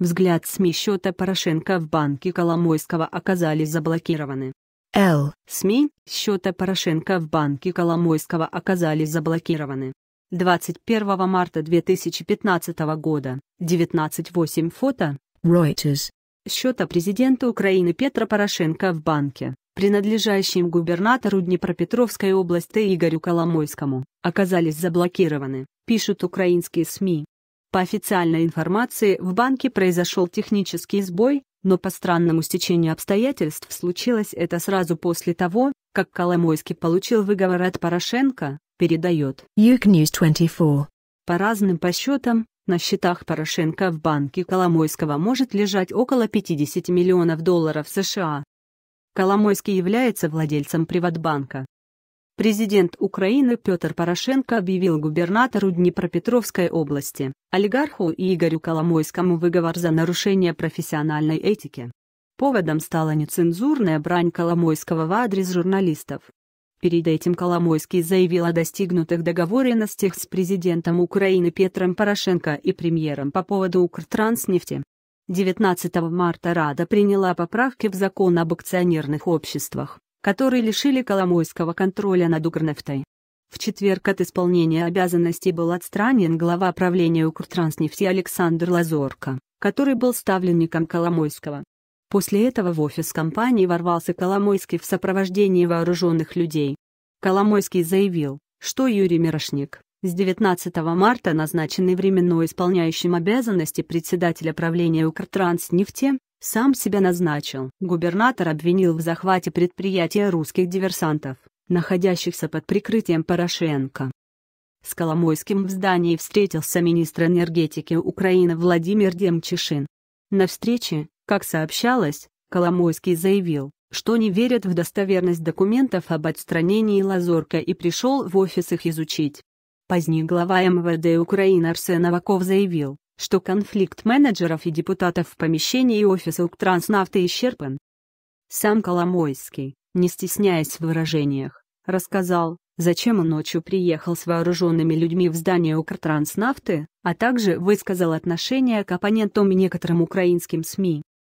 Взгляд СМИ счета Порошенко в банке Коломойского оказались заблокированы. Л. СМИ счета Порошенко в банке Коломойского оказались заблокированы. 21 марта 2015 года, 19.8 фото, Reuters. Счета президента Украины Петра Порошенко в банке, принадлежащем губернатору Днепропетровской области Игорю Коломойскому, оказались заблокированы, пишут украинские СМИ. По официальной информации, в банке произошел технический сбой, но по странному стечению обстоятельств случилось это сразу после того, как Коломойский получил выговор от Порошенко, передает Юкньюз24. По разным подсчетам, на счетах Порошенко в банке Коломойского может лежать около 50 миллионов долларов США. Коломойский является владельцем Приватбанка, Президент Украины Петр Порошенко объявил губернатору Днепропетровской области, олигарху Игорю Коломойскому выговор за нарушение профессиональной этики. Поводом стала нецензурная брань Коломойского в адрес журналистов. Перед этим Коломойский заявил о достигнутых договоренностях с президентом Украины Петром Порошенко и премьером по поводу Укртранснефти. 19 марта Рада приняла поправки в закон об акционерных обществах которые лишили Коломойского контроля над Укрнефтой. В четверг от исполнения обязанностей был отстранен глава правления Укртранснефти Александр Лазорко, который был ставленником Коломойского. После этого в офис компании ворвался Коломойский в сопровождении вооруженных людей. Коломойский заявил, что Юрий Мирошник, с 19 марта назначенный временно исполняющим обязанности председателя правления Укртранснефти, сам себя назначил. Губернатор обвинил в захвате предприятия русских диверсантов, находящихся под прикрытием Порошенко. С Коломойским в здании встретился министр энергетики Украины Владимир Демчишин. На встрече, как сообщалось, Коломойский заявил, что не верит в достоверность документов об отстранении Лазорка и пришел в офис их изучить. Позднее глава МВД Украины Арсен Аваков заявил, что конфликт менеджеров и депутатов в помещении и офиса Уктранснавты исчерпан. Сам Коломойский, не стесняясь в выражениях, рассказал, зачем он ночью приехал с вооруженными людьми в здание УКТранснафты, а также высказал отношение к оппонентам и некоторым украинским СМИ.